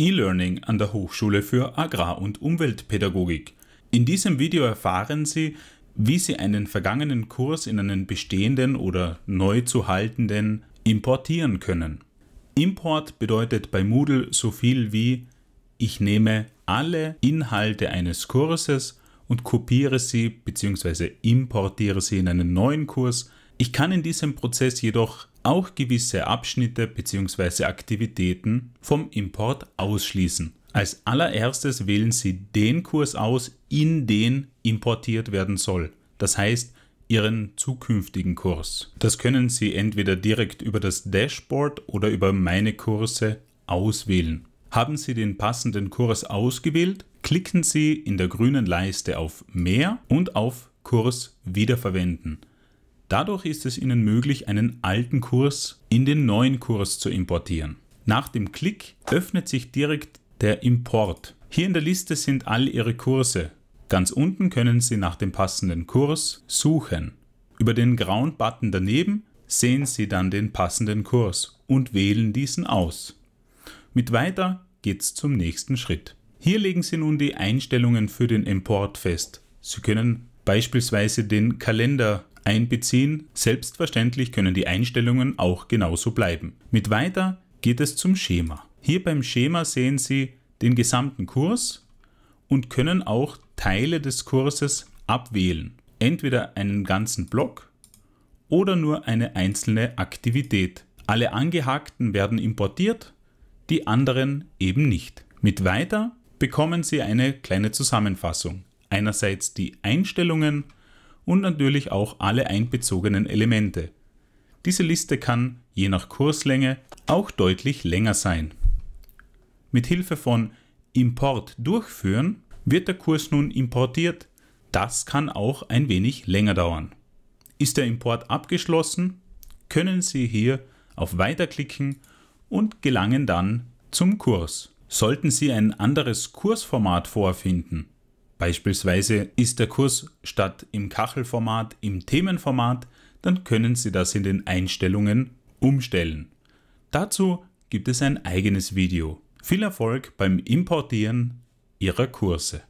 E-Learning an der Hochschule für Agrar- und Umweltpädagogik. In diesem Video erfahren Sie, wie Sie einen vergangenen Kurs in einen bestehenden oder neu zu haltenden importieren können. Import bedeutet bei Moodle so viel wie ich nehme alle Inhalte eines Kurses und kopiere sie bzw. importiere sie in einen neuen Kurs. Ich kann in diesem Prozess jedoch auch gewisse Abschnitte bzw. Aktivitäten vom Import ausschließen. Als allererstes wählen Sie den Kurs aus, in den importiert werden soll. Das heißt, Ihren zukünftigen Kurs. Das können Sie entweder direkt über das Dashboard oder über Meine Kurse auswählen. Haben Sie den passenden Kurs ausgewählt, klicken Sie in der grünen Leiste auf Mehr und auf Kurs wiederverwenden. Dadurch ist es Ihnen möglich, einen alten Kurs in den neuen Kurs zu importieren. Nach dem Klick öffnet sich direkt der Import. Hier in der Liste sind all Ihre Kurse. Ganz unten können Sie nach dem passenden Kurs suchen. Über den grauen Button daneben sehen Sie dann den passenden Kurs und wählen diesen aus. Mit weiter geht's zum nächsten Schritt. Hier legen Sie nun die Einstellungen für den Import fest. Sie können beispielsweise den Kalender einbeziehen. Selbstverständlich können die Einstellungen auch genauso bleiben. Mit weiter geht es zum Schema. Hier beim Schema sehen Sie den gesamten Kurs und können auch Teile des Kurses abwählen. Entweder einen ganzen Block oder nur eine einzelne Aktivität. Alle angehackten werden importiert, die anderen eben nicht. Mit weiter bekommen Sie eine kleine Zusammenfassung. Einerseits die Einstellungen und natürlich auch alle einbezogenen Elemente. Diese Liste kann, je nach Kurslänge, auch deutlich länger sein. Mit Hilfe von Import durchführen wird der Kurs nun importiert. Das kann auch ein wenig länger dauern. Ist der Import abgeschlossen, können Sie hier auf Weiter klicken und gelangen dann zum Kurs. Sollten Sie ein anderes Kursformat vorfinden, Beispielsweise ist der Kurs statt im Kachelformat im Themenformat, dann können Sie das in den Einstellungen umstellen. Dazu gibt es ein eigenes Video. Viel Erfolg beim Importieren Ihrer Kurse.